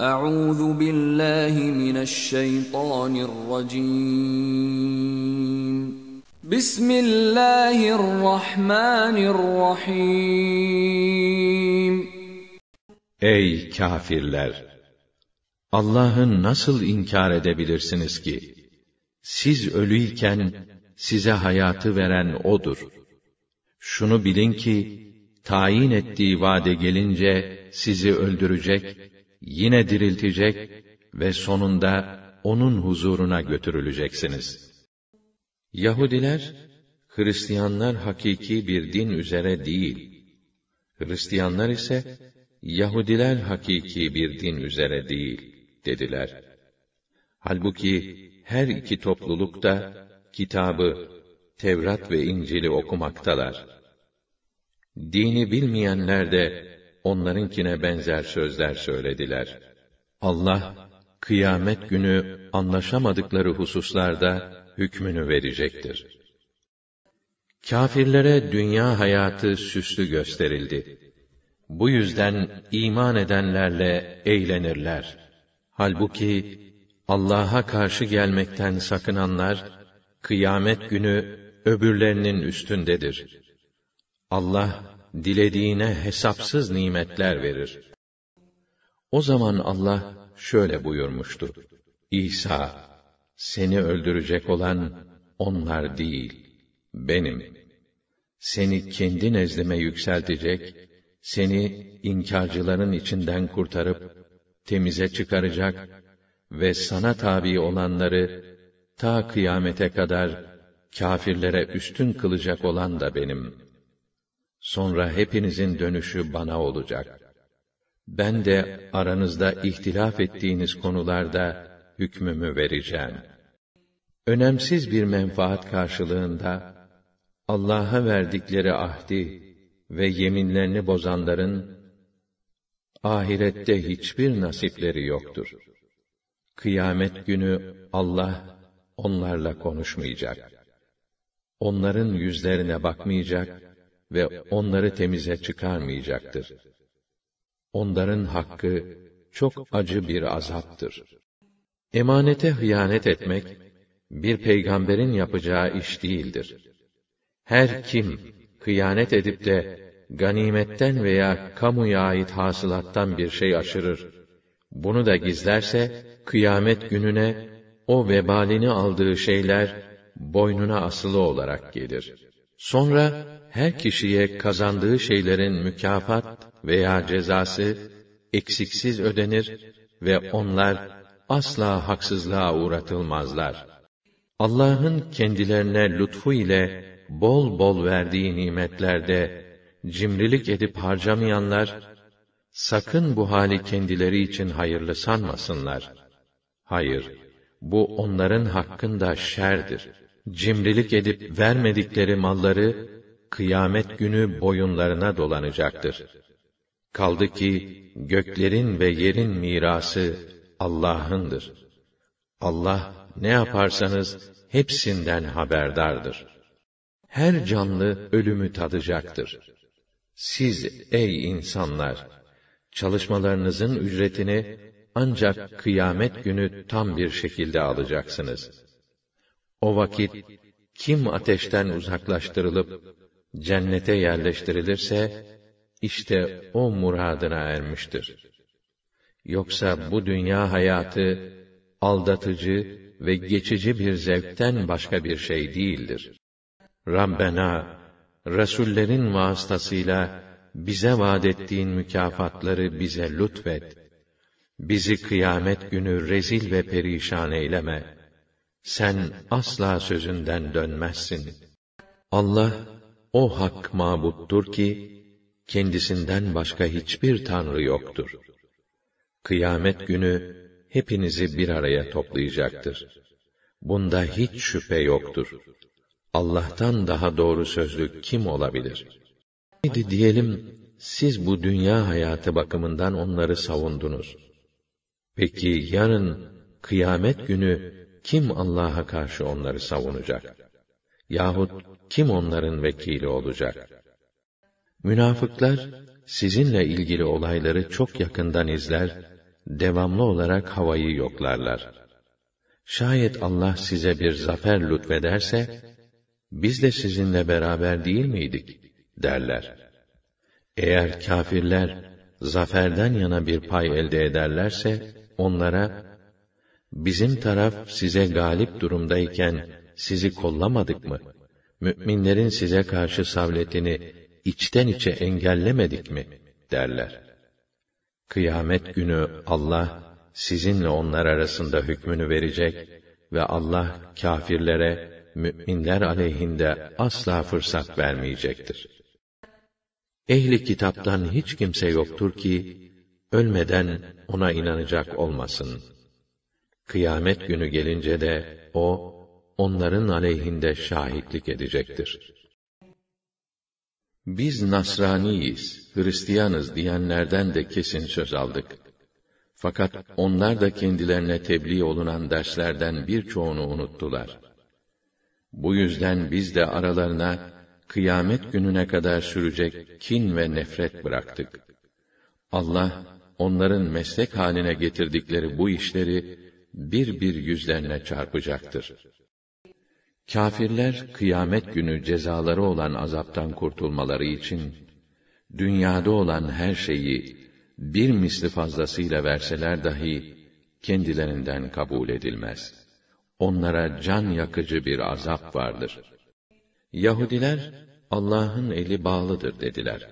Euzu billahi mineşşeytanirracim. Bismillahirrahmanirrahim. Ey kafirler, Allah'ı nasıl inkar edebilirsiniz ki? Siz ölüyken size hayatı veren odur. Şunu bilin ki tayin ettiği vade gelince sizi öldürecek yine diriltecek ve sonunda onun huzuruna götürüleceksiniz. Yahudiler, Hristiyanlar hakiki bir din üzere değil. Hristiyanlar ise, Yahudiler hakiki bir din üzere değil, dediler. Halbuki her iki topluluk da, kitabı, Tevrat ve İncil'i okumaktalar. Dini bilmeyenler de, onlarınkine benzer sözler söylediler. Allah, kıyamet günü anlaşamadıkları hususlarda hükmünü verecektir. Kafirlere dünya hayatı süslü gösterildi. Bu yüzden iman edenlerle eğlenirler. Halbuki Allah'a karşı gelmekten sakınanlar kıyamet günü öbürlerinin üstündedir. Allah dilediğine hesapsız nimetler verir. O zaman Allah şöyle buyurmuştu. İsa, seni öldürecek olan onlar değil, benim. Seni kendi nezdime yükseltecek, seni inkarcıların içinden kurtarıp, temize çıkaracak ve sana tabi olanları ta kıyamete kadar kâfirlere üstün kılacak olan da benim.'' Sonra hepinizin dönüşü bana olacak. Ben de aranızda ihtilaf ettiğiniz konularda hükmümü vereceğim. Önemsiz bir menfaat karşılığında Allah'a verdikleri ahdi ve yeminlerini bozanların ahirette hiçbir nasipleri yoktur. Kıyamet günü Allah onlarla konuşmayacak. Onların yüzlerine bakmayacak ve onları temize çıkarmayacaktır. Onların hakkı çok acı bir azaptır. Emanete hıyanet etmek bir peygamberin yapacağı iş değildir. Her kim hıyanet edip de ganimetten veya kamuya ait hasılattan bir şey aşırır, bunu da gizlerse, kıyamet gününe, o vebalini aldığı şeyler, boynuna asılı olarak gelir. Sonra, her kişiye kazandığı şeylerin mükafat veya cezası eksiksiz ödenir ve onlar asla haksızlığa uğratılmazlar. Allah'ın kendilerine lütfu ile bol bol verdiği nimetlerde cimrilik edip harcamayanlar sakın bu hali kendileri için hayırlı sanmasınlar. Hayır, bu onların hakkında şerdir. Cimrilik edip vermedikleri malları kıyamet günü boyunlarına dolanacaktır. Kaldı ki göklerin ve yerin mirası Allah'ındır. Allah ne yaparsanız hepsinden haberdardır. Her canlı ölümü tadacaktır. Siz ey insanlar çalışmalarınızın ücretini ancak kıyamet günü tam bir şekilde alacaksınız. O vakit kim ateşten uzaklaştırılıp cennete yerleştirilirse, işte o muradına ermiştir. Yoksa bu dünya hayatı, aldatıcı ve geçici bir zevkten başka bir şey değildir. Rabbena, Resullerin vasıtasıyla bize vaad ettiğin mükafatları bize lütfet. Bizi kıyamet günü rezil ve perişan eyleme. Sen asla sözünden dönmezsin. Allah o hak mabuttur ki, kendisinden başka hiçbir tanrı yoktur. Kıyamet günü, hepinizi bir araya toplayacaktır. Bunda hiç şüphe yoktur. Allah'tan daha doğru sözlü kim olabilir? Haydi diyelim, siz bu dünya hayatı bakımından onları savundunuz. Peki yarın, kıyamet günü, kim Allah'a karşı onları savunacak?' yahut kim onların vekili olacak? Münafıklar sizinle ilgili olayları çok yakından izler, devamlı olarak havayı yoklarlar. Şayet Allah size bir zafer lütfederse, biz de sizinle beraber değil miydik? derler. Eğer kafirler zaferden yana bir pay elde ederlerse, onlara, bizim taraf size galip durumdayken, sizi kollamadık mı? Müminlerin size karşı savletini içten içe engellemedik mi? derler. Kıyamet günü Allah sizinle onlar arasında hükmünü verecek ve Allah kâfirlere müminler aleyhinde asla fırsat vermeyecektir. Ehli kitaptan hiç kimse yoktur ki ölmeden ona inanacak olmasın. Kıyamet günü gelince de o onların aleyhinde şahitlik edecektir. Biz Nasraniyiz, Hristiyanız diyenlerden de kesin söz aldık. Fakat onlar da kendilerine tebliğ olunan derslerden birçoğunu unuttular. Bu yüzden biz de aralarına kıyamet gününe kadar sürecek kin ve nefret bıraktık. Allah onların meslek haline getirdikleri bu işleri bir bir yüzlerine çarpacaktır. Kafirler kıyamet günü cezaları olan azaptan kurtulmaları için dünyada olan her şeyi bir misli fazlasıyla verseler dahi kendilerinden kabul edilmez. Onlara can yakıcı bir azap vardır. Yahudiler Allah'ın eli bağlıdır dediler.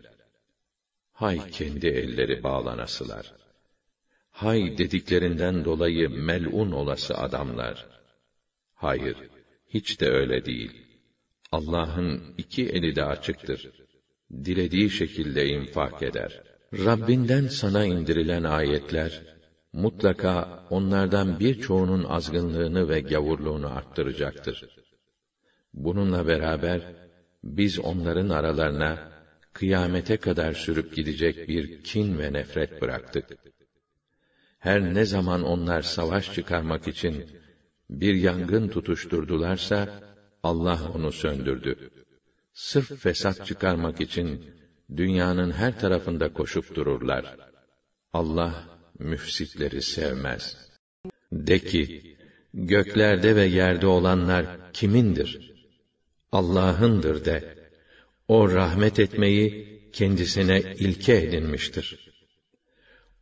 Hay kendi elleri bağlanasılar. Hay dediklerinden dolayı melun olası adamlar. Hayır hiç de öyle değil. Allah'ın iki eli de açıktır. Dilediği şekilde infak eder. Rabbinden sana indirilen ayetler, mutlaka onlardan birçoğunun azgınlığını ve gavurluğunu arttıracaktır. Bununla beraber, biz onların aralarına, kıyamete kadar sürüp gidecek bir kin ve nefret bıraktık. Her ne zaman onlar savaş çıkarmak için, bir yangın tutuşturdularsa, Allah onu söndürdü. Sırf fesat çıkarmak için, dünyanın her tarafında koşup dururlar. Allah, müfsitleri sevmez. De ki, göklerde ve yerde olanlar kimindir? Allah'ındır de. O rahmet etmeyi kendisine ilke edinmiştir.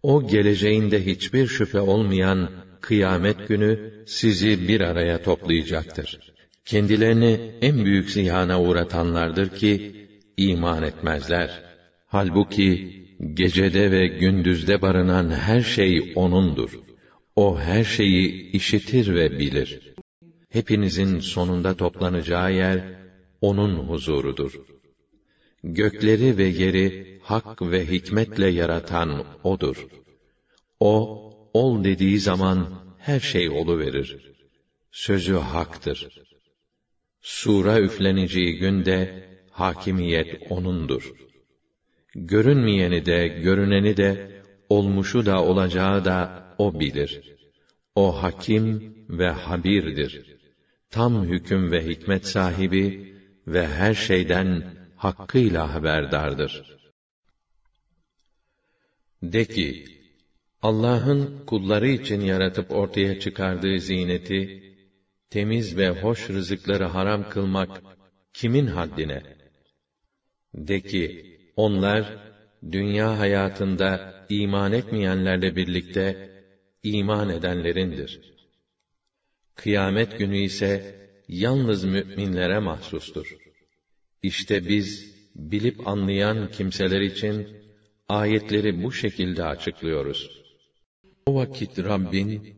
O geleceğinde hiçbir şüphe olmayan kıyamet günü sizi bir araya toplayacaktır. Kendilerini en büyük zihana uğratanlardır ki, iman etmezler. Halbuki, gecede ve gündüzde barınan her şey O'nundur. O her şeyi işitir ve bilir. Hepinizin sonunda toplanacağı yer, O'nun huzurudur. Gökleri ve yeri hak ve hikmetle yaratan O'dur. O, ol dediği zaman her şey olu verir. Sözü haktır. Sura üfleneceği günde hakimiyet onundur. Görünmeyeni de, görüneni de, olmuşu da olacağı da o bilir. O hakim ve habirdir. Tam hüküm ve hikmet sahibi ve her şeyden hakkıyla haberdardır. De ki, Allah'ın kulları için yaratıp ortaya çıkardığı zineti temiz ve hoş rızıkları haram kılmak kimin haddine? De ki, onlar dünya hayatında iman etmeyenlerle birlikte iman edenlerindir. Kıyamet günü ise yalnız müminlere mahsustur. İşte biz bilip anlayan kimseler için ayetleri bu şekilde açıklıyoruz.'' O vakit Rabbin,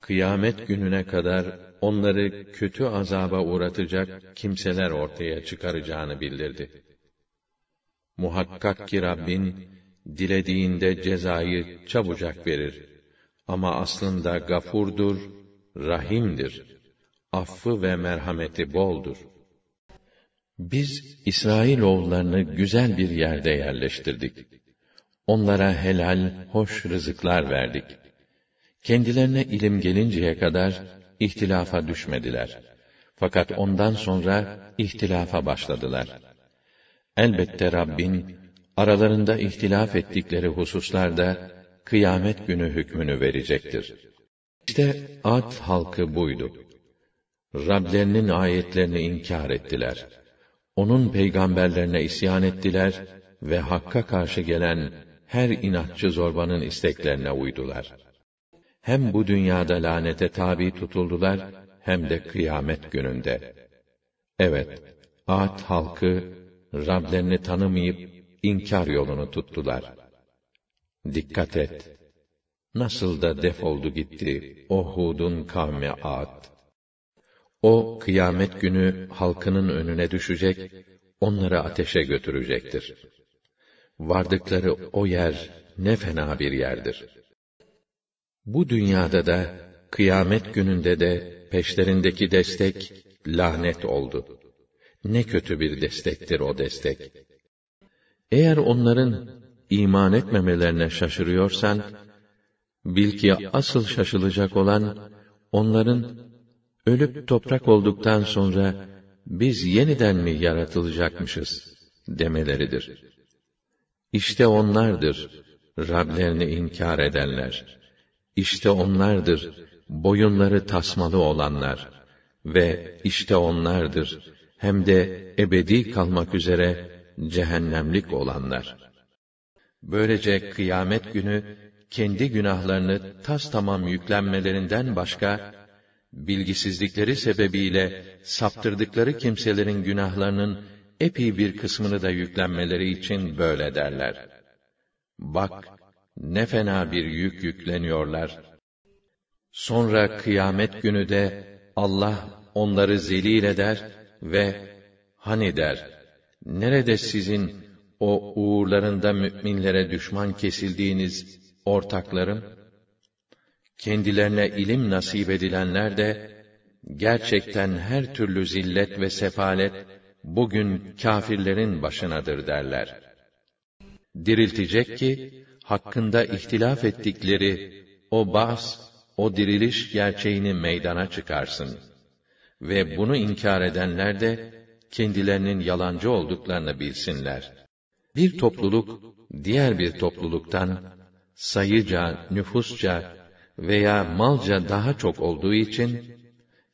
kıyamet gününe kadar onları kötü azaba uğratacak kimseler ortaya çıkaracağını bildirdi. Muhakkak ki Rabbin, dilediğinde cezayı çabucak verir. Ama aslında gafurdur, rahimdir. Affı ve merhameti boldur. Biz İsrail oğullarını güzel bir yerde yerleştirdik Onlara helal, hoş rızıklar verdik. Kendilerine ilim gelinceye kadar ihtilafa düşmediler. Fakat ondan sonra ihtilafa başladılar. Elbette Rabbin aralarında ihtilaf ettikleri hususlarda kıyamet günü hükmünü verecektir. İşte Ad halkı buydu. Rablerinin ayetlerini inkar ettiler. Onun peygamberlerine isyan ettiler ve hakka karşı gelen her inatçı zorbanın isteklerine uydular. Hem bu dünyada lanete tabi tutuldular, hem de kıyamet gününde. Evet, Ad halkı, Rablerini tanımayıp, inkar yolunu tuttular. Dikkat et! Nasıl da defoldu gitti, o Hud'un kavmi Ad. O, kıyamet günü halkının önüne düşecek, onları ateşe götürecektir.'' vardıkları o yer ne fena bir yerdir. Bu dünyada da kıyamet gününde de peşlerindeki destek lanet oldu. Ne kötü bir destektir o destek. Eğer onların iman etmemelerine şaşırıyorsan bil ki asıl şaşılacak olan onların ölüp toprak olduktan sonra biz yeniden mi yaratılacakmışız demeleridir.'' İşte onlardır Rablerini inkar edenler. İşte onlardır boyunları tasmalı olanlar ve işte onlardır hem de ebedi kalmak üzere cehennemlik olanlar. Böylece kıyamet günü kendi günahlarını tas tamam yüklenmelerinden başka bilgisizlikleri sebebiyle saptırdıkları kimselerin günahlarının epey bir kısmını da yüklenmeleri için böyle derler. Bak, ne fena bir yük yükleniyorlar. Sonra kıyamet günü de Allah onları zelil eder ve hani der, nerede sizin o uğurlarında müminlere düşman kesildiğiniz ortaklarım? Kendilerine ilim nasip edilenler de gerçekten her türlü zillet ve sefalet bugün kafirlerin başınadır derler. Diriltecek ki, hakkında ihtilaf ettikleri o bas, o diriliş gerçeğini meydana çıkarsın. Ve bunu inkar edenler de, kendilerinin yalancı olduklarını bilsinler. Bir topluluk, diğer bir topluluktan, sayıca, nüfusça veya malca daha çok olduğu için,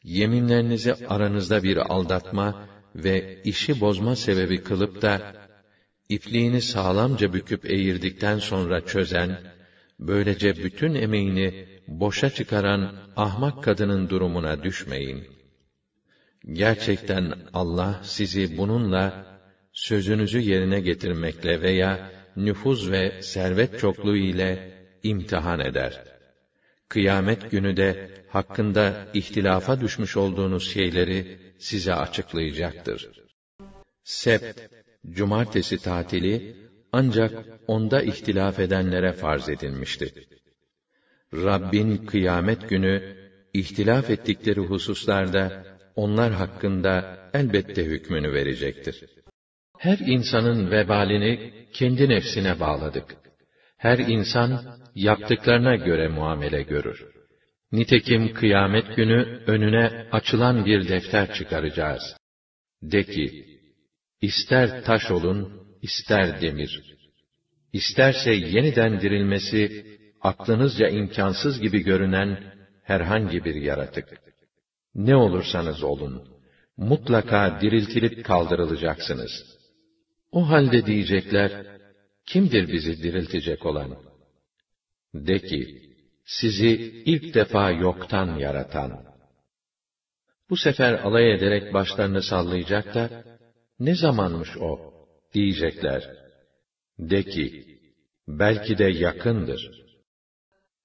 yeminlerinizi aranızda bir aldatma ve işi bozma sebebi kılıp da ipliğini sağlamca büküp eğirdikten sonra çözen, böylece bütün emeğini boşa çıkaran ahmak kadının durumuna düşmeyin. Gerçekten Allah sizi bununla sözünüzü yerine getirmekle veya nüfuz ve servet çokluğu ile imtihan eder.'' kıyamet günü de hakkında ihtilafa düşmüş olduğunuz şeyleri size açıklayacaktır. Sept, cumartesi tatili ancak onda ihtilaf edenlere farz edilmişti. Rabbin kıyamet günü ihtilaf ettikleri hususlarda onlar hakkında elbette hükmünü verecektir. Her insanın vebalini kendi nefsine bağladık her insan yaptıklarına göre muamele görür. Nitekim kıyamet günü önüne açılan bir defter çıkaracağız. De ki, ister taş olun, ister demir. İsterse yeniden dirilmesi, aklınızca imkansız gibi görünen herhangi bir yaratık. Ne olursanız olun, mutlaka diriltilip kaldırılacaksınız. O halde diyecekler, Kimdir bizi diriltecek olan? De ki, sizi ilk defa yoktan yaratan. Bu sefer alay ederek başlarını sallayacak da, ne zamanmış o, diyecekler. De ki, belki de yakındır.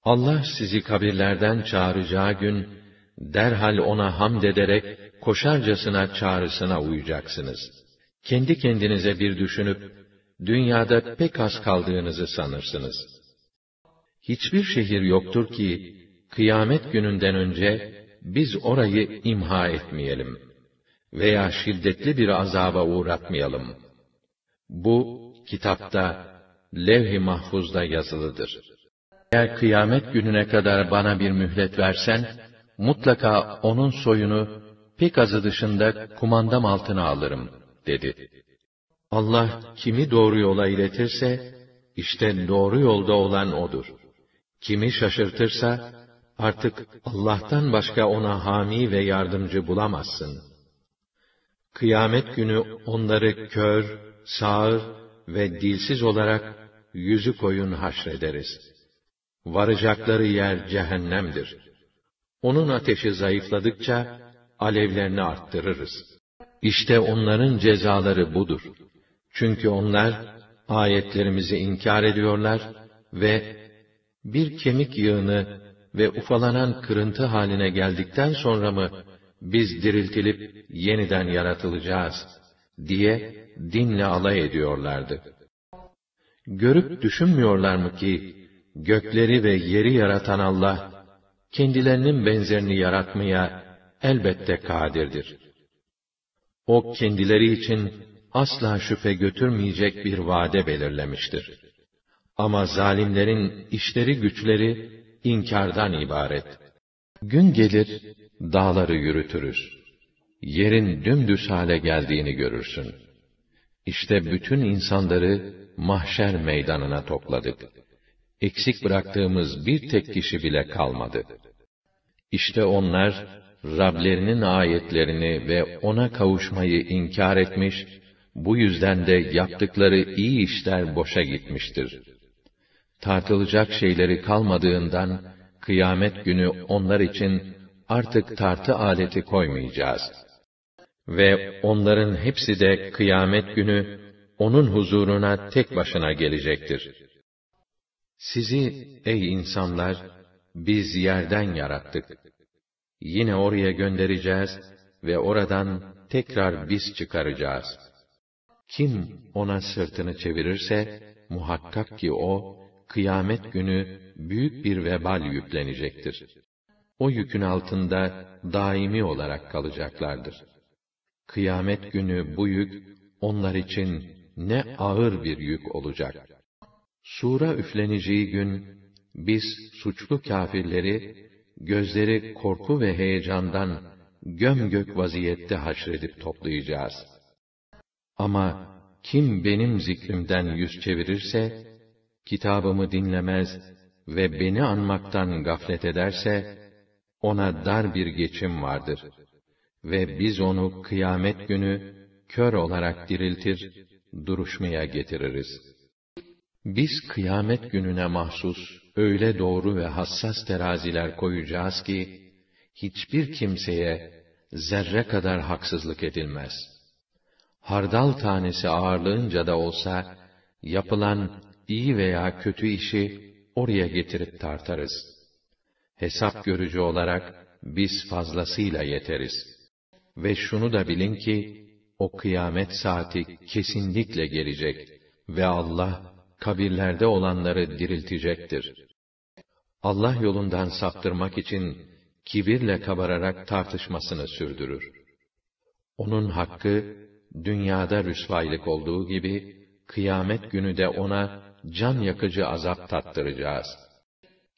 Allah sizi kabirlerden çağıracağı gün, derhal ona hamd ederek, koşarcasına çağrısına uyacaksınız. Kendi kendinize bir düşünüp, dünyada pek az kaldığınızı sanırsınız. Hiçbir şehir yoktur ki, kıyamet gününden önce, biz orayı imha etmeyelim veya şiddetli bir azaba uğratmayalım. Bu, kitapta, levh-i mahfuzda yazılıdır. Eğer kıyamet gününe kadar bana bir mühlet versen, mutlaka onun soyunu, pek azı dışında kumandam altına alırım, dedi.'' Allah kimi doğru yola iletirse, işte doğru yolda olan O'dur. Kimi şaşırtırsa, artık Allah'tan başka ona hami ve yardımcı bulamazsın. Kıyamet günü onları kör, sağır ve dilsiz olarak yüzü koyun haşrederiz. Varacakları yer cehennemdir. Onun ateşi zayıfladıkça alevlerini arttırırız. İşte onların cezaları budur.'' Çünkü onlar ayetlerimizi inkar ediyorlar ve bir kemik yığını ve ufalanan kırıntı haline geldikten sonra mı biz diriltilip yeniden yaratılacağız diye dinle alay ediyorlardı. Görüp düşünmüyorlar mı ki gökleri ve yeri yaratan Allah kendilerinin benzerini yaratmaya elbette kadirdir. O kendileri için asla şüphe götürmeyecek bir vade belirlemiştir. Ama zalimlerin işleri güçleri inkardan ibaret. Gün gelir, dağları yürütürüz. Yerin dümdüz hale geldiğini görürsün. İşte bütün insanları mahşer meydanına topladık. Eksik bıraktığımız bir tek kişi bile kalmadı. İşte onlar, Rablerinin ayetlerini ve ona kavuşmayı inkar etmiş bu yüzden de yaptıkları iyi işler boşa gitmiştir. Tartılacak şeyleri kalmadığından, kıyamet günü onlar için artık tartı aleti koymayacağız. Ve onların hepsi de kıyamet günü, onun huzuruna tek başına gelecektir. Sizi, ey insanlar, biz yerden yarattık. Yine oraya göndereceğiz ve oradan tekrar biz çıkaracağız.'' Kim ona sırtını çevirirse, muhakkak ki o, kıyamet günü büyük bir vebal yüklenecektir. O yükün altında daimi olarak kalacaklardır. Kıyamet günü bu yük, onlar için ne ağır bir yük olacak. Sura üfleneceği gün, biz suçlu kafirleri, gözleri korku ve heyecandan gömgök vaziyette haşredip toplayacağız.'' Ama kim benim zikrimden yüz çevirirse, kitabımı dinlemez ve beni anmaktan gaflet ederse, ona dar bir geçim vardır. Ve biz onu kıyamet günü kör olarak diriltir, duruşmaya getiririz. Biz kıyamet gününe mahsus öyle doğru ve hassas teraziler koyacağız ki, hiçbir kimseye zerre kadar haksızlık edilmez.'' hardal tanesi ağırlığınca da olsa, yapılan iyi veya kötü işi oraya getirip tartarız. Hesap görücü olarak biz fazlasıyla yeteriz. Ve şunu da bilin ki, o kıyamet saati kesinlikle gelecek ve Allah, kabirlerde olanları diriltecektir. Allah yolundan saptırmak için, kibirle kabararak tartışmasını sürdürür. Onun hakkı, dünyada rüsvaylık olduğu gibi, kıyamet günü de ona can yakıcı azap tattıracağız.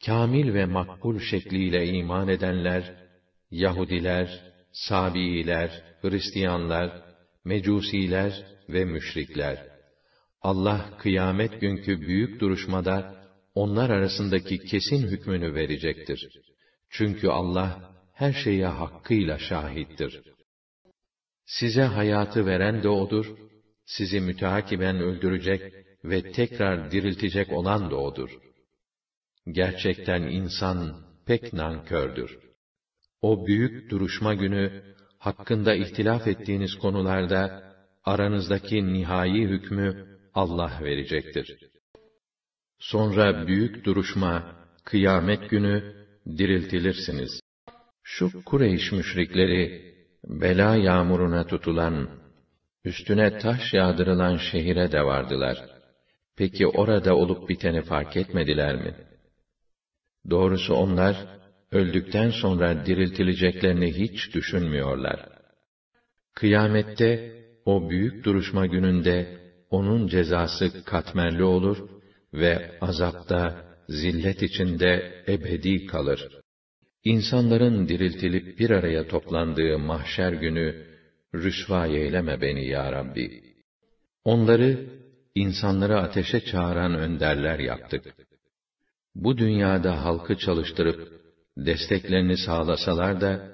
Kamil ve makbul şekliyle iman edenler, Yahudiler, Sabiiler, Hristiyanlar, Mecusiler ve müşrikler. Allah kıyamet günkü büyük duruşmada onlar arasındaki kesin hükmünü verecektir. Çünkü Allah her şeye hakkıyla şahittir. Size hayatı veren de O'dur, sizi müteakiben öldürecek ve tekrar diriltecek olan da O'dur. Gerçekten insan pek nankördür. O büyük duruşma günü, hakkında ihtilaf ettiğiniz konularda, aranızdaki nihai hükmü Allah verecektir. Sonra büyük duruşma, kıyamet günü diriltilirsiniz. Şu Kureyş müşrikleri, bela yağmuruna tutulan, üstüne taş yağdırılan şehire de vardılar. Peki orada olup biteni fark etmediler mi? Doğrusu onlar, öldükten sonra diriltileceklerini hiç düşünmüyorlar. Kıyamette, o büyük duruşma gününde, onun cezası katmerli olur ve azapta, zillet içinde ebedi kalır. İnsanların diriltilip bir araya toplandığı mahşer günü rüsva eyleme beni ya Rabbi. Onları insanları ateşe çağıran önderler yaptık. Bu dünyada halkı çalıştırıp desteklerini sağlasalar da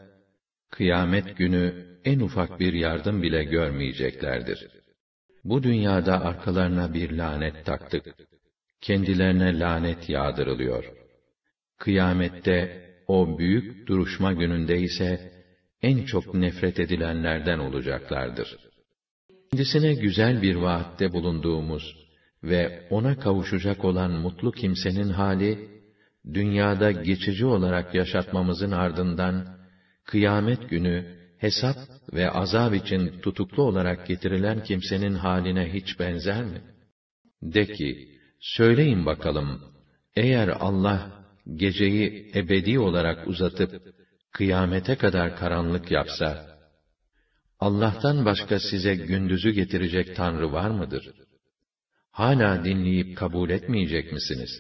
kıyamet günü en ufak bir yardım bile görmeyeceklerdir. Bu dünyada arkalarına bir lanet taktık. Kendilerine lanet yağdırılıyor. Kıyamette o büyük duruşma gününde ise en çok nefret edilenlerden olacaklardır. Kendisine güzel bir vaatte bulunduğumuz ve ona kavuşacak olan mutlu kimsenin hali, dünyada geçici olarak yaşatmamızın ardından, kıyamet günü hesap ve azab için tutuklu olarak getirilen kimsenin haline hiç benzer mi? De ki, söyleyin bakalım, eğer Allah geceyi ebedi olarak uzatıp kıyamete kadar karanlık yapsa, Allah'tan başka size gündüzü getirecek Tanrı var mıdır? Hala dinleyip kabul etmeyecek misiniz?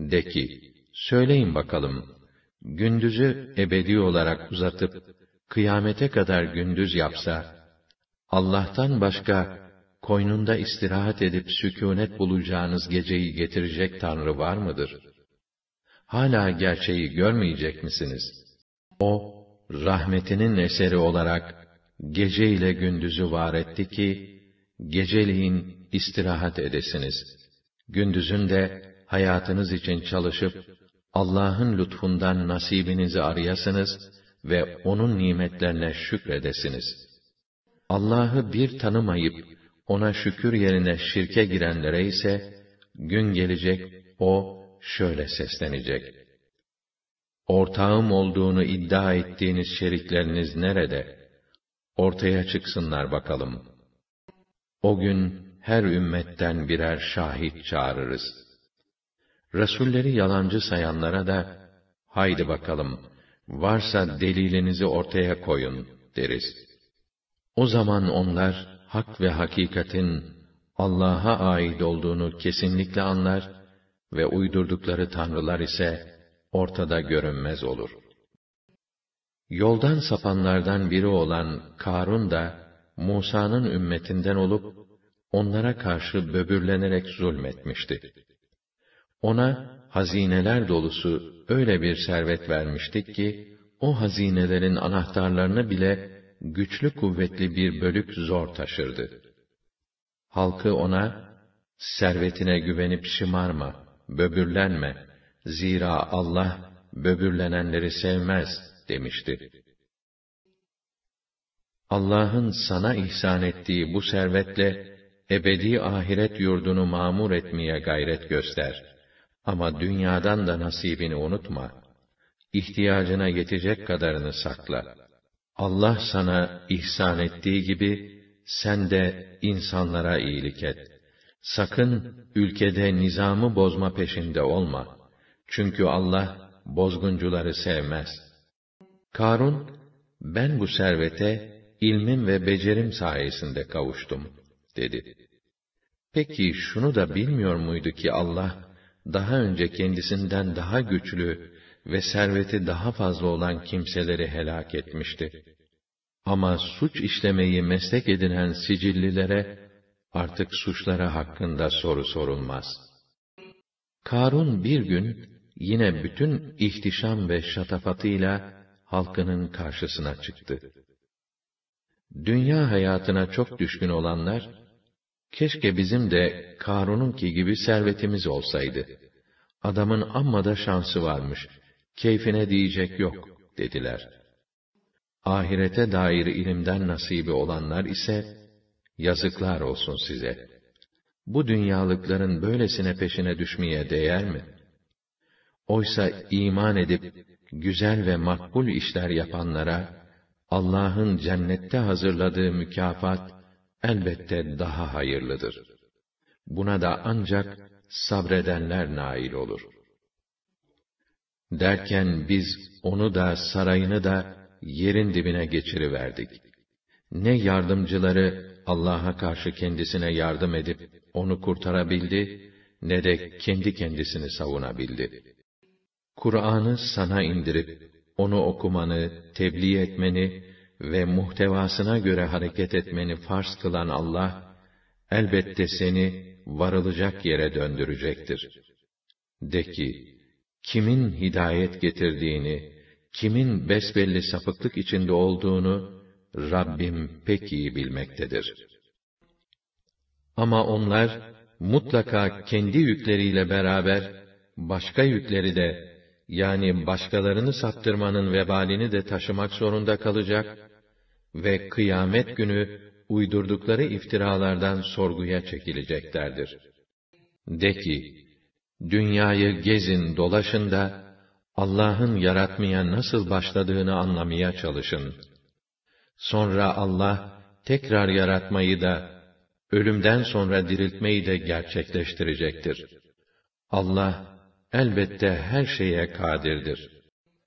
De ki, söyleyin bakalım, gündüzü ebedi olarak uzatıp, kıyamete kadar gündüz yapsa, Allah'tan başka koynunda istirahat edip sükûnet bulacağınız geceyi getirecek Tanrı var mıdır?' hala gerçeği görmeyecek misiniz? O, rahmetinin eseri olarak, gece ile gündüzü var etti ki, geceliğin istirahat edesiniz. Gündüzün de hayatınız için çalışıp, Allah'ın lütfundan nasibinizi arayasınız ve O'nun nimetlerine şükredesiniz. Allah'ı bir tanımayıp, O'na şükür yerine şirke girenlere ise, gün gelecek O, şöyle seslenecek. Ortağım olduğunu iddia ettiğiniz şerikleriniz nerede? Ortaya çıksınlar bakalım. O gün her ümmetten birer şahit çağırırız. Resulleri yalancı sayanlara da haydi bakalım varsa delilinizi ortaya koyun deriz. O zaman onlar hak ve hakikatin Allah'a ait olduğunu kesinlikle anlar ve uydurdukları tanrılar ise ortada görünmez olur. Yoldan sapanlardan biri olan Karun da Musa'nın ümmetinden olup onlara karşı böbürlenerek zulmetmişti. Ona hazineler dolusu öyle bir servet vermiştik ki o hazinelerin anahtarlarını bile güçlü kuvvetli bir bölük zor taşırdı. Halkı ona servetine güvenip şımarma böbürlenme. Zira Allah, böbürlenenleri sevmez, demişti. Allah'ın sana ihsan ettiği bu servetle, ebedi ahiret yurdunu mamur etmeye gayret göster. Ama dünyadan da nasibini unutma. İhtiyacına yetecek kadarını sakla. Allah sana ihsan ettiği gibi, sen de insanlara iyilik et.'' Sakın ülkede nizamı bozma peşinde olma. Çünkü Allah bozguncuları sevmez. Karun, ben bu servete ilmim ve becerim sayesinde kavuştum, dedi. Peki şunu da bilmiyor muydu ki Allah, daha önce kendisinden daha güçlü ve serveti daha fazla olan kimseleri helak etmişti. Ama suç işlemeyi meslek edinen sicillilere, artık suçları hakkında soru sorulmaz. Karun bir gün yine bütün ihtişam ve şatafatıyla halkının karşısına çıktı. Dünya hayatına çok düşkün olanlar, keşke bizim de Karun'unki gibi servetimiz olsaydı. Adamın amma da şansı varmış, keyfine diyecek yok, dediler. Ahirete dair ilimden nasibi olanlar ise, Yazıklar olsun size. Bu dünyalıkların böylesine peşine düşmeye değer mi? Oysa iman edip güzel ve makbul işler yapanlara Allah'ın cennette hazırladığı mükafat elbette daha hayırlıdır. Buna da ancak sabredenler nail olur. Derken biz onu da sarayını da yerin dibine geçiriverdik. Ne yardımcıları Allah'a karşı kendisine yardım edip onu kurtarabildi ne de kendi kendisini savunabildi. Kur'an'ı sana indirip onu okumanı, tebliğ etmeni ve muhtevasına göre hareket etmeni farz kılan Allah elbette seni varılacak yere döndürecektir. De ki, kimin hidayet getirdiğini, kimin besbelli sapıklık içinde olduğunu Rabbim pek iyi bilmektedir. Ama onlar mutlaka kendi yükleriyle beraber başka yükleri de yani başkalarını saptırmanın vebalini de taşımak zorunda kalacak ve kıyamet günü uydurdukları iftiralardan sorguya çekileceklerdir. De ki, dünyayı gezin dolaşın da, Allah'ın yaratmaya nasıl başladığını anlamaya çalışın.'' Sonra Allah tekrar yaratmayı da ölümden sonra diriltmeyi de gerçekleştirecektir. Allah elbette her şeye kadirdir.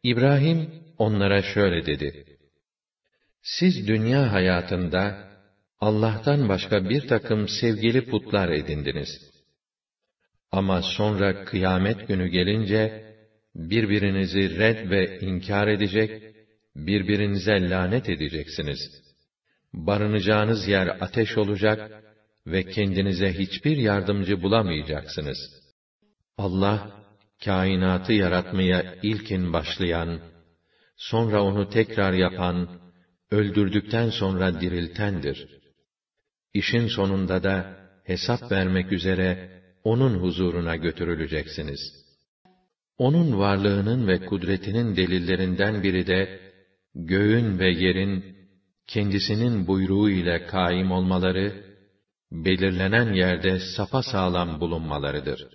İbrahim onlara şöyle dedi: Siz dünya hayatında Allah'tan başka bir takım sevgili putlar edindiniz. Ama sonra kıyamet günü gelince birbirinizi red ve inkar edecek birbirinize lanet edeceksiniz. Barınacağınız yer ateş olacak ve kendinize hiçbir yardımcı bulamayacaksınız. Allah, kainatı yaratmaya ilkin başlayan, sonra onu tekrar yapan, öldürdükten sonra diriltendir. İşin sonunda da hesap vermek üzere onun huzuruna götürüleceksiniz. Onun varlığının ve kudretinin delillerinden biri de göğün ve yerin kendisinin buyruğu ile kaim olmaları, belirlenen yerde sapa sağlam bulunmalarıdır.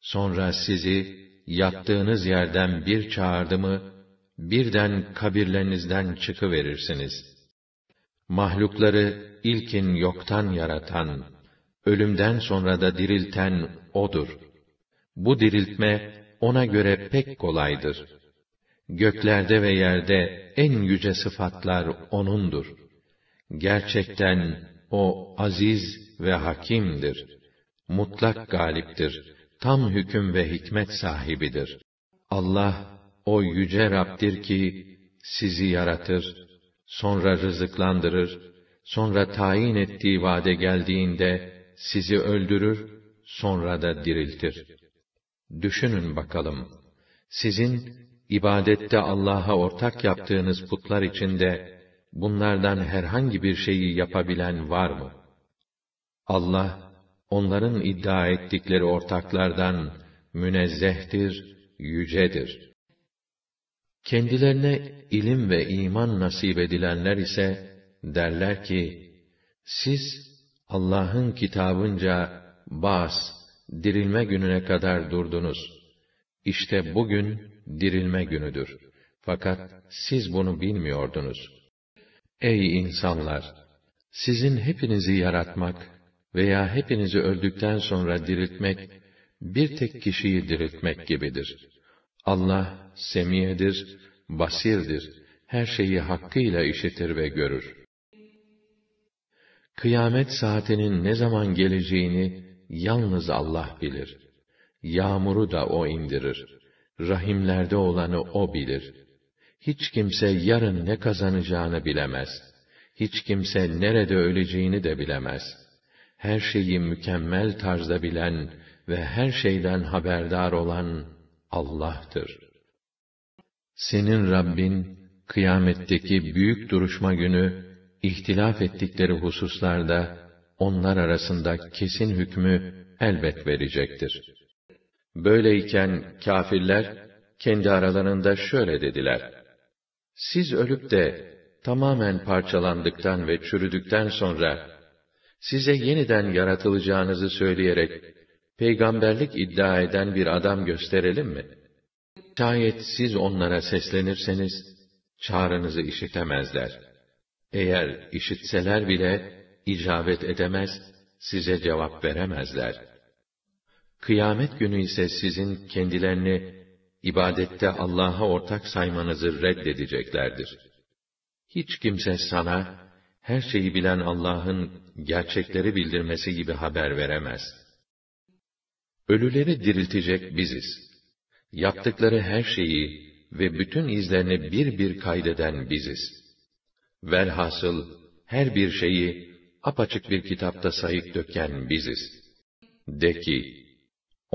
Sonra sizi yattığınız yerden bir çağırdı mı, birden kabirlerinizden çıkıverirsiniz. Mahlukları ilkin yoktan yaratan, ölümden sonra da dirilten O'dur. Bu diriltme ona göre pek kolaydır.'' Göklerde ve yerde en yüce sıfatlar O'nundur. Gerçekten O aziz ve hakimdir. Mutlak galiptir. Tam hüküm ve hikmet sahibidir. Allah, O yüce Rab'dir ki, sizi yaratır, sonra rızıklandırır, sonra tayin ettiği vade geldiğinde sizi öldürür, sonra da diriltir. Düşünün bakalım, sizin ibadette Allah'a ortak yaptığınız putlar içinde bunlardan herhangi bir şeyi yapabilen var mı? Allah onların iddia ettikleri ortaklardan münezzehtir, yücedir. Kendilerine ilim ve iman nasip edilenler ise derler ki siz Allah'ın kitabınca bas dirilme gününe kadar durdunuz. İşte bugün dirilme günüdür. Fakat siz bunu bilmiyordunuz. Ey insanlar! Sizin hepinizi yaratmak veya hepinizi öldükten sonra diriltmek, bir tek kişiyi diriltmek gibidir. Allah, semiyedir, basirdir, her şeyi hakkıyla işitir ve görür. Kıyamet saatinin ne zaman geleceğini yalnız Allah bilir. Yağmuru da O indirir rahimlerde olanı o bilir. Hiç kimse yarın ne kazanacağını bilemez. Hiç kimse nerede öleceğini de bilemez. Her şeyi mükemmel tarzda bilen ve her şeyden haberdar olan Allah'tır. Senin Rabbin, kıyametteki büyük duruşma günü, ihtilaf ettikleri hususlarda, onlar arasında kesin hükmü elbet verecektir. Böyleyken kâfirler kendi aralarında şöyle dediler: Siz ölüp de tamamen parçalandıktan ve çürüdükten sonra size yeniden yaratılacağınızı söyleyerek peygamberlik iddia eden bir adam gösterelim mi? Şayet siz onlara seslenirseniz çağrınızı işitemezler. Eğer işitseler bile icabet edemez, size cevap veremezler.'' Kıyamet günü ise sizin kendilerini ibadette Allah'a ortak saymanızı reddedeceklerdir. Hiç kimse sana her şeyi bilen Allah'ın gerçekleri bildirmesi gibi haber veremez. Ölüleri diriltecek biziz. Yaptıkları her şeyi ve bütün izlerini bir bir kaydeden biziz. Velhasıl her bir şeyi apaçık bir kitapta sayık döken biziz. De ki,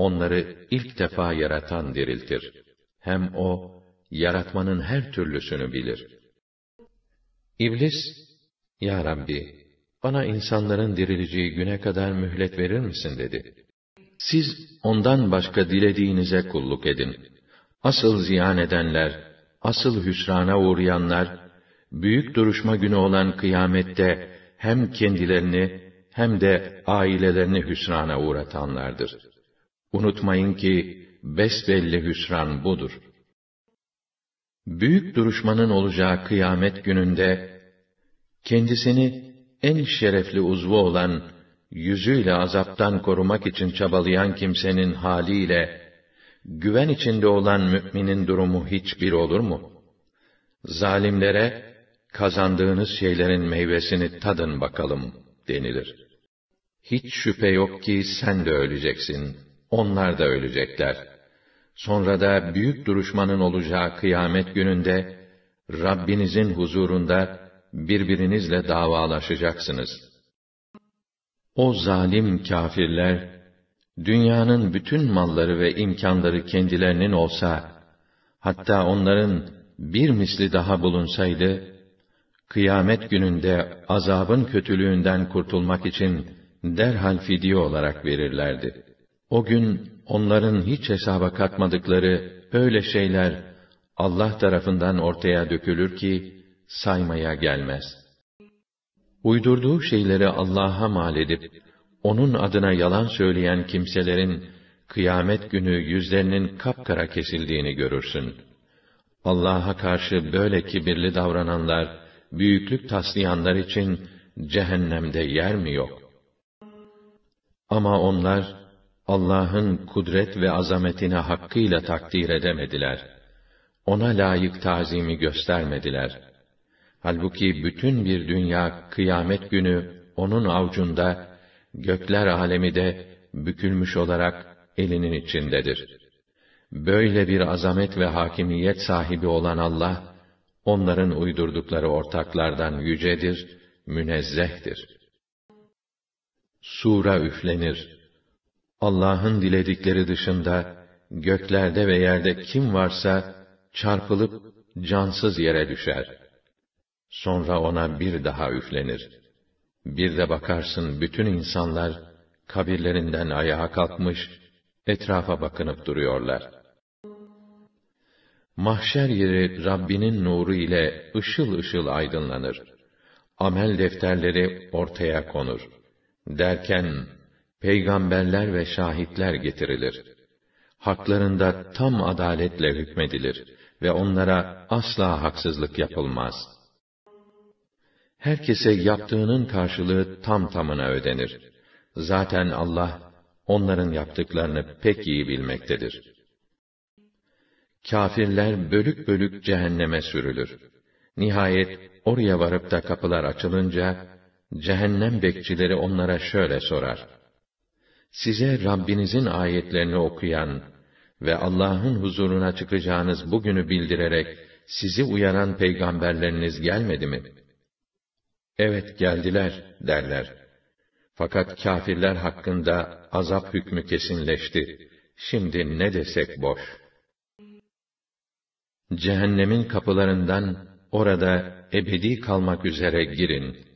onları ilk defa yaratan diriltir. Hem o, yaratmanın her türlüsünü bilir. İblis, Ya Rabbi, bana insanların dirileceği güne kadar mühlet verir misin dedi. Siz ondan başka dilediğinize kulluk edin. Asıl ziyan edenler, asıl hüsrana uğrayanlar, büyük duruşma günü olan kıyamette hem kendilerini hem de ailelerini hüsrana uğratanlardır.'' Unutmayın ki besbelli hüsran budur. Büyük duruşmanın olacağı kıyamet gününde kendisini en şerefli uzvu olan yüzüyle azaptan korumak için çabalayan kimsenin haliyle güven içinde olan müminin durumu hiçbir olur mu? Zalimlere kazandığınız şeylerin meyvesini tadın bakalım denilir. Hiç şüphe yok ki sen de öleceksin.'' onlar da ölecekler. Sonra da büyük duruşmanın olacağı kıyamet gününde Rabbinizin huzurunda birbirinizle davalaşacaksınız. O zalim kâfirler dünyanın bütün malları ve imkanları kendilerinin olsa hatta onların bir misli daha bulunsaydı kıyamet gününde azabın kötülüğünden kurtulmak için derhal fidye olarak verirlerdi. O gün onların hiç hesaba katmadıkları öyle şeyler Allah tarafından ortaya dökülür ki saymaya gelmez. Uydurduğu şeyleri Allah'a mal edip onun adına yalan söyleyen kimselerin kıyamet günü yüzlerinin kapkara kesildiğini görürsün. Allah'a karşı böyle kibirli davrananlar, büyüklük taslayanlar için cehennemde yer mi yok? Ama onlar Allah'ın kudret ve azametini hakkıyla takdir edemediler. Ona layık tazimi göstermediler. Halbuki bütün bir dünya kıyamet günü onun avcunda, gökler alemi de bükülmüş olarak elinin içindedir. Böyle bir azamet ve hakimiyet sahibi olan Allah, onların uydurdukları ortaklardan yücedir, münezzehtir. Sura üflenir Allah'ın diledikleri dışında göklerde ve yerde kim varsa çarpılıp cansız yere düşer. Sonra ona bir daha üflenir. Bir de bakarsın bütün insanlar kabirlerinden ayağa kalkmış, etrafa bakınıp duruyorlar. Mahşer yeri Rabbinin nuru ile ışıl ışıl aydınlanır. Amel defterleri ortaya konur. Derken peygamberler ve şahitler getirilir. Haklarında tam adaletle hükmedilir ve onlara asla haksızlık yapılmaz. Herkese yaptığının karşılığı tam tamına ödenir. Zaten Allah onların yaptıklarını pek iyi bilmektedir. Kafirler bölük bölük cehenneme sürülür. Nihayet oraya varıp da kapılar açılınca cehennem bekçileri onlara şöyle sorar: size Rabbinizin ayetlerini okuyan ve Allah'ın huzuruna çıkacağınız bugünü bildirerek sizi uyaran peygamberleriniz gelmedi mi? Evet geldiler derler. Fakat kafirler hakkında azap hükmü kesinleşti. Şimdi ne desek boş. Cehennemin kapılarından orada ebedi kalmak üzere girin.''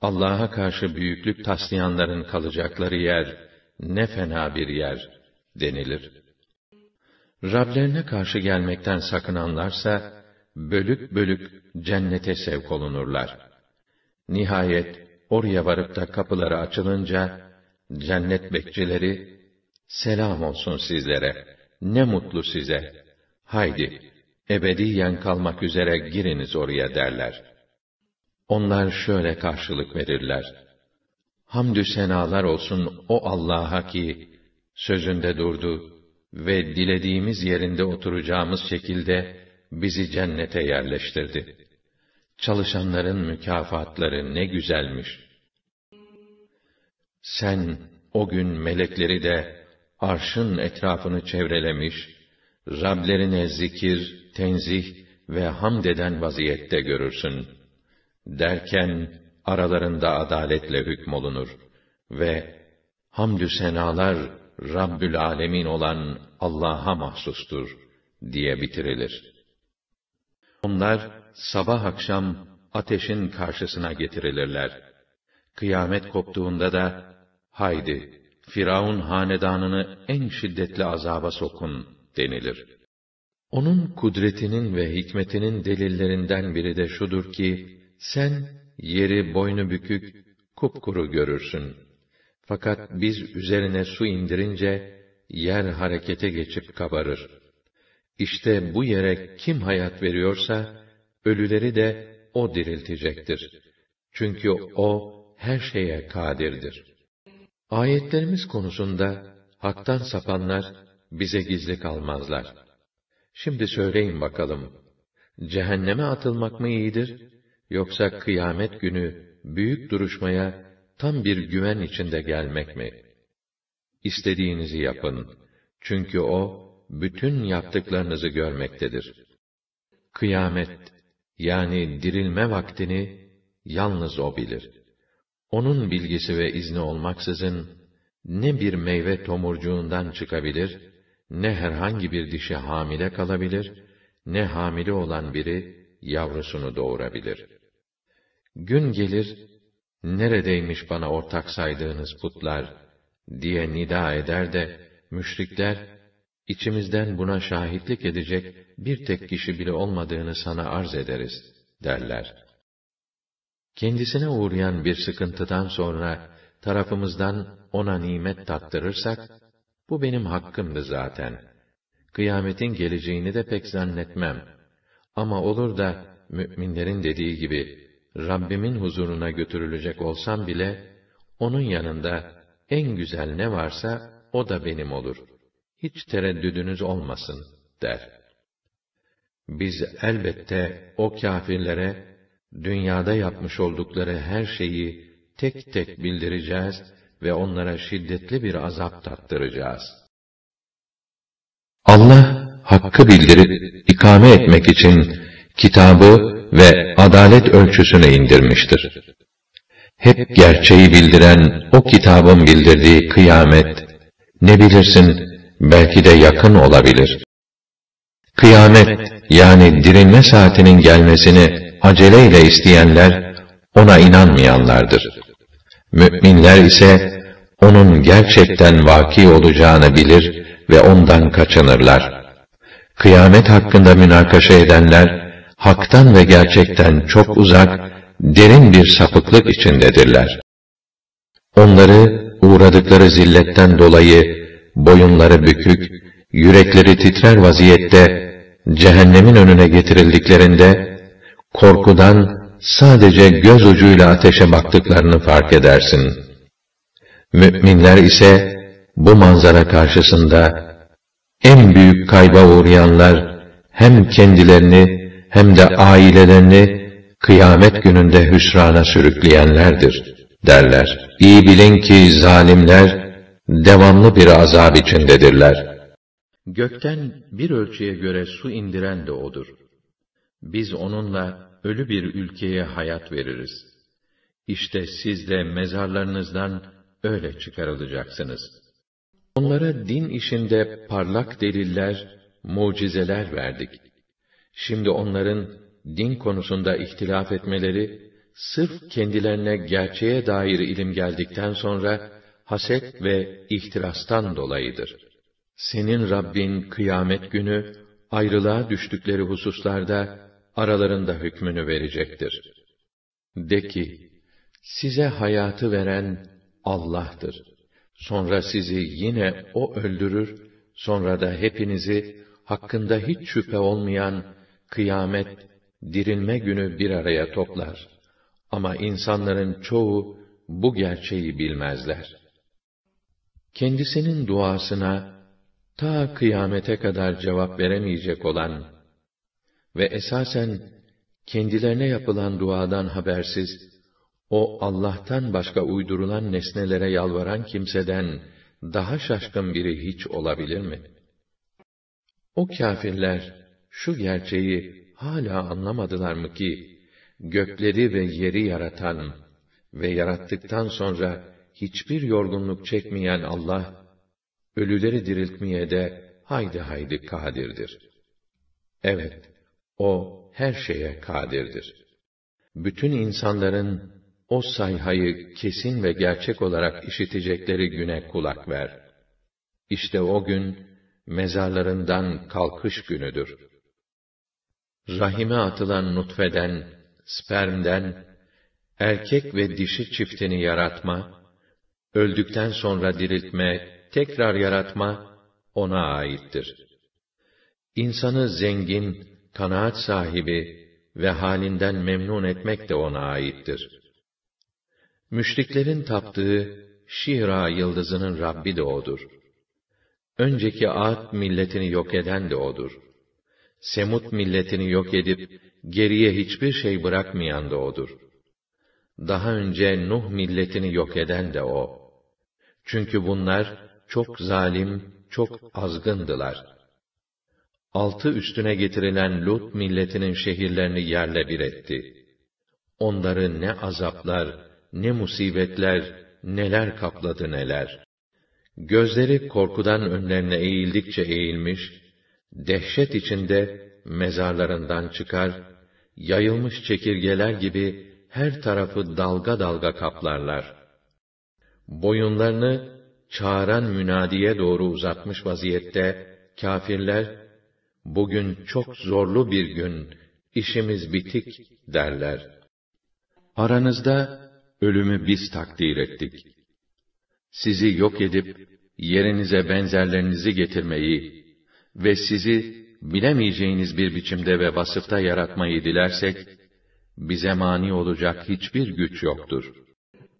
Allah'a karşı büyüklük taslayanların kalacakları yer ne fena bir yer denilir. Rablerine karşı gelmekten sakınanlarsa bölük bölük cennete sevk olunurlar. Nihayet oraya varıp da kapıları açılınca cennet bekçileri selam olsun sizlere. Ne mutlu size. Haydi ebediyen kalmak üzere giriniz oraya derler.'' Onlar şöyle karşılık verirler. Hamdü senalar olsun o Allah'a ki, sözünde durdu ve dilediğimiz yerinde oturacağımız şekilde bizi cennete yerleştirdi. Çalışanların mükafatları ne güzelmiş. Sen o gün melekleri de arşın etrafını çevrelemiş, Rablerine zikir, tenzih ve hamd eden vaziyette görürsün.'' Derken aralarında adaletle hükmolunur ve hamdü senalar Rabbül alemin olan Allah'a mahsustur diye bitirilir. Onlar sabah akşam ateşin karşısına getirilirler. Kıyamet koptuğunda da haydi Firavun hanedanını en şiddetli azaba sokun denilir. Onun kudretinin ve hikmetinin delillerinden biri de şudur ki, sen yeri boynu bükük, kupkuru görürsün. Fakat biz üzerine su indirince, yer harekete geçip kabarır. İşte bu yere kim hayat veriyorsa, ölüleri de o diriltecektir. Çünkü o, her şeye kadirdir. Ayetlerimiz konusunda, haktan sapanlar, bize gizli kalmazlar. Şimdi söyleyin bakalım, cehenneme atılmak mı iyidir, Yoksa kıyamet günü büyük duruşmaya tam bir güven içinde gelmek mi? İstediğinizi yapın. Çünkü o, bütün yaptıklarınızı görmektedir. Kıyamet, yani dirilme vaktini, yalnız o bilir. Onun bilgisi ve izni olmaksızın, ne bir meyve tomurcuğundan çıkabilir, ne herhangi bir dişi hamile kalabilir, ne hamile olan biri yavrusunu doğurabilir.'' Gün gelir, neredeymiş bana ortak saydığınız putlar, diye nida eder de, müşrikler, içimizden buna şahitlik edecek bir tek kişi bile olmadığını sana arz ederiz, derler. Kendisine uğrayan bir sıkıntıdan sonra, tarafımızdan ona nimet tattırırsak, bu benim hakkımdı zaten. Kıyametin geleceğini de pek zannetmem. Ama olur da, müminlerin dediği gibi, Rabbimin huzuruna götürülecek olsam bile, onun yanında en güzel ne varsa o da benim olur. Hiç tereddüdünüz olmasın, der. Biz elbette o kâfirlere, dünyada yapmış oldukları her şeyi tek tek bildireceğiz ve onlara şiddetli bir azap tattıracağız. Allah, hakkı bildirip ikame etmek için kitabı ve adalet ölçüsünü indirmiştir. Hep gerçeği bildiren o kitabın bildirdiği kıyamet, ne bilirsin belki de yakın olabilir. Kıyamet yani dirilme saatinin gelmesini aceleyle isteyenler ona inanmayanlardır. Müminler ise onun gerçekten vaki olacağını bilir ve ondan kaçınırlar. Kıyamet hakkında münakaşa edenler haktan ve gerçekten çok uzak, derin bir sapıklık içindedirler. Onları uğradıkları zilletten dolayı boyunları bükük, yürekleri titrer vaziyette cehennemin önüne getirildiklerinde korkudan sadece göz ucuyla ateşe baktıklarını fark edersin. Müminler ise bu manzara karşısında en büyük kayba uğrayanlar hem kendilerini hem de ailelerini kıyamet gününde hüsrana sürükleyenlerdir derler. İyi bilin ki zalimler devamlı bir azab içindedirler. Gökten bir ölçüye göre su indiren de odur. Biz onunla ölü bir ülkeye hayat veririz. İşte siz de mezarlarınızdan öyle çıkarılacaksınız. Onlara din işinde parlak deliller, mucizeler verdik. Şimdi onların din konusunda ihtilaf etmeleri, sırf kendilerine gerçeğe dair ilim geldikten sonra, haset ve ihtirastan dolayıdır. Senin Rabbin kıyamet günü, ayrılığa düştükleri hususlarda, aralarında hükmünü verecektir. De ki, size hayatı veren Allah'tır. Sonra sizi yine O öldürür, sonra da hepinizi, hakkında hiç şüphe olmayan, kıyamet, dirilme günü bir araya toplar. Ama insanların çoğu bu gerçeği bilmezler. Kendisinin duasına ta kıyamete kadar cevap veremeyecek olan ve esasen kendilerine yapılan duadan habersiz o Allah'tan başka uydurulan nesnelere yalvaran kimseden daha şaşkın biri hiç olabilir mi? O kâfirler şu gerçeği hala anlamadılar mı ki, gökleri ve yeri yaratan ve yarattıktan sonra hiçbir yorgunluk çekmeyen Allah, ölüleri diriltmeye de haydi haydi kadirdir. Evet, o her şeye kadirdir. Bütün insanların o sayhayı kesin ve gerçek olarak işitecekleri güne kulak ver. İşte o gün mezarlarından kalkış günüdür.'' rahime atılan nutfeden, spermden, erkek ve dişi çiftini yaratma, öldükten sonra diriltme, tekrar yaratma, ona aittir. İnsanı zengin, kanaat sahibi ve halinden memnun etmek de ona aittir. Müşriklerin taptığı Şihra yıldızının Rabbi de O'dur. Önceki Ad milletini yok eden de O'dur.'' Semut milletini yok edip, geriye hiçbir şey bırakmayan da O'dur. Daha önce Nuh milletini yok eden de O. Çünkü bunlar, çok zalim, çok azgındılar. Altı üstüne getirilen Lut milletinin şehirlerini yerle bir etti. Onları ne azaplar, ne musibetler, neler kapladı neler. Gözleri korkudan önlerine eğildikçe eğilmiş, dehşet içinde mezarlarından çıkar, yayılmış çekirgeler gibi her tarafı dalga dalga kaplarlar. Boyunlarını çağıran münadiye doğru uzatmış vaziyette kâfirler bugün çok zorlu bir gün, işimiz bitik derler. Aranızda ölümü biz takdir ettik. Sizi yok edip yerinize benzerlerinizi getirmeyi ve sizi bilemeyeceğiniz bir biçimde ve vasıfta yaratmayı dilersek, bize mani olacak hiçbir güç yoktur.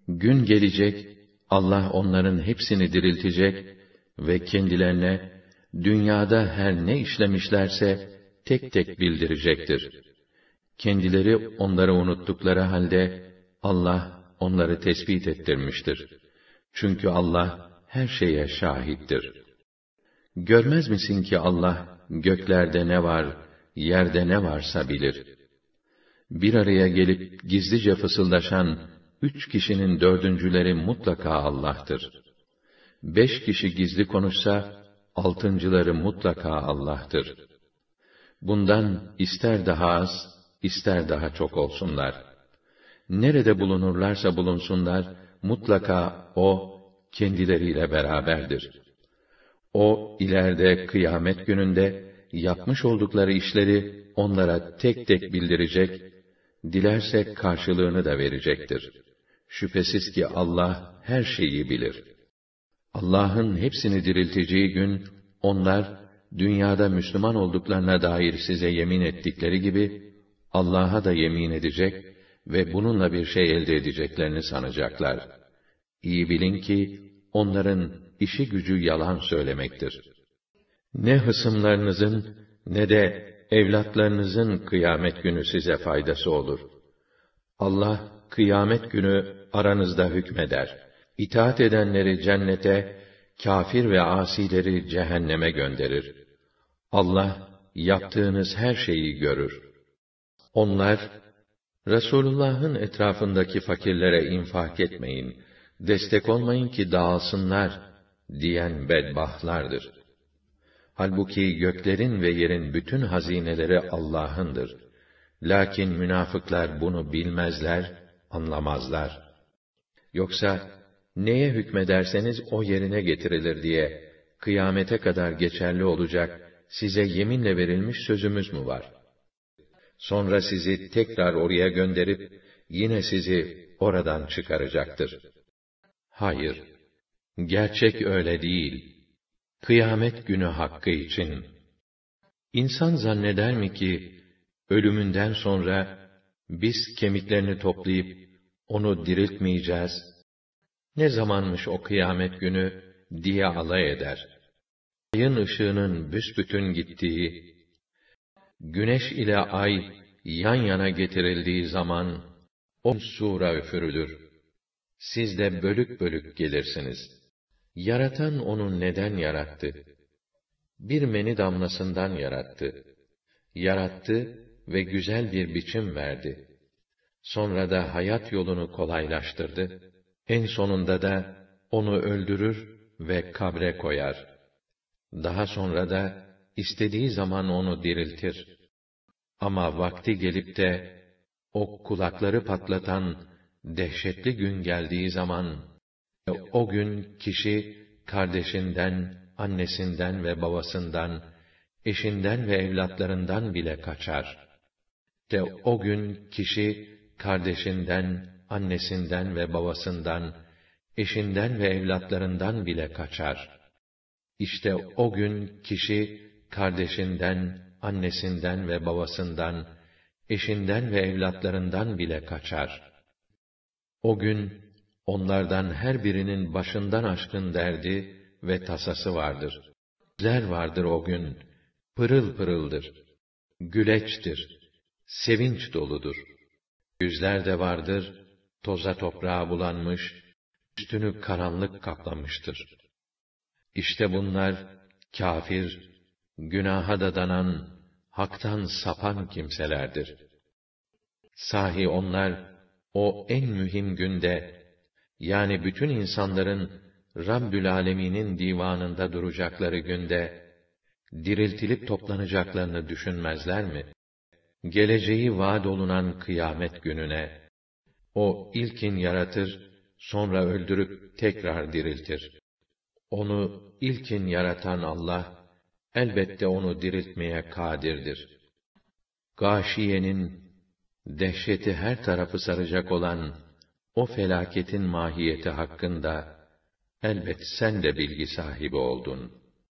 Gün gelecek, Allah onların hepsini diriltecek ve kendilerine dünyada her ne işlemişlerse tek tek bildirecektir. Kendileri onları unuttukları halde Allah onları tespit ettirmiştir. Çünkü Allah her şeye şahittir. Görmez misin ki Allah göklerde ne var, yerde ne varsa bilir. Bir araya gelip gizlice fısıldaşan üç kişinin dördüncüleri mutlaka Allah'tır. Beş kişi gizli konuşsa altıncıları mutlaka Allah'tır. Bundan ister daha az, ister daha çok olsunlar. Nerede bulunurlarsa bulunsunlar, mutlaka O, kendileriyle beraberdir.'' O ileride kıyamet gününde yapmış oldukları işleri onlara tek tek bildirecek, dilerse karşılığını da verecektir. Şüphesiz ki Allah her şeyi bilir. Allah'ın hepsini dirilteceği gün onlar dünyada Müslüman olduklarına dair size yemin ettikleri gibi Allah'a da yemin edecek ve bununla bir şey elde edeceklerini sanacaklar. İyi bilin ki onların işi gücü yalan söylemektir. Ne hısımlarınızın ne de evlatlarınızın kıyamet günü size faydası olur. Allah kıyamet günü aranızda hükmeder. İtaat edenleri cennete, kafir ve asileri cehenneme gönderir. Allah yaptığınız her şeyi görür. Onlar Resulullah'ın etrafındaki fakirlere infak etmeyin, destek olmayın ki dağılsınlar diyen bedbahtlardır. Halbuki göklerin ve yerin bütün hazineleri Allah'ındır. Lakin münafıklar bunu bilmezler, anlamazlar. Yoksa neye hükmederseniz o yerine getirilir diye kıyamete kadar geçerli olacak size yeminle verilmiş sözümüz mü var? Sonra sizi tekrar oraya gönderip yine sizi oradan çıkaracaktır. Hayır Gerçek öyle değil. Kıyamet günü hakkı için. İnsan zanneder mi ki, ölümünden sonra, biz kemiklerini toplayıp, onu diriltmeyeceğiz? Ne zamanmış o kıyamet günü, diye alay eder. Ayın ışığının büsbütün gittiği, güneş ile ay, yan yana getirildiği zaman, o sura üfürülür. Siz de bölük bölük gelirsiniz.'' Yaratan onu neden yarattı? Bir meni damlasından yarattı. Yarattı ve güzel bir biçim verdi. Sonra da hayat yolunu kolaylaştırdı. En sonunda da onu öldürür ve kabre koyar. Daha sonra da istediği zaman onu diriltir. Ama vakti gelip de o kulakları patlatan dehşetli gün geldiği zaman o gün kişi kardeşinden, annesinden ve babasından, eşinden ve evlatlarından bile kaçar. De o gün kişi kardeşinden, annesinden ve babasından, eşinden ve evlatlarından bile kaçar. İşte o gün kişi kardeşinden, annesinden ve babasından, eşinden ve evlatlarından bile kaçar. O gün Onlardan her birinin başından aşkın derdi ve tasası vardır. Güzel vardır o gün, pırıl pırıldır, güleçtir, sevinç doludur. Yüzler de vardır, toza toprağa bulanmış, üstünü karanlık kaplamıştır. İşte bunlar, kafir, günaha da danan, haktan sapan kimselerdir. Sahi onlar, o en mühim günde, yani bütün insanların Rabbül Alemin'in divanında duracakları günde diriltilip toplanacaklarını düşünmezler mi? Geleceği vaad olunan kıyamet gününe o ilkin yaratır, sonra öldürüp tekrar diriltir. Onu ilkin yaratan Allah elbette onu diriltmeye kadirdir. Gâşiyenin dehşeti her tarafı saracak olan o felaketin mahiyeti hakkında elbet sen de bilgi sahibi oldun.''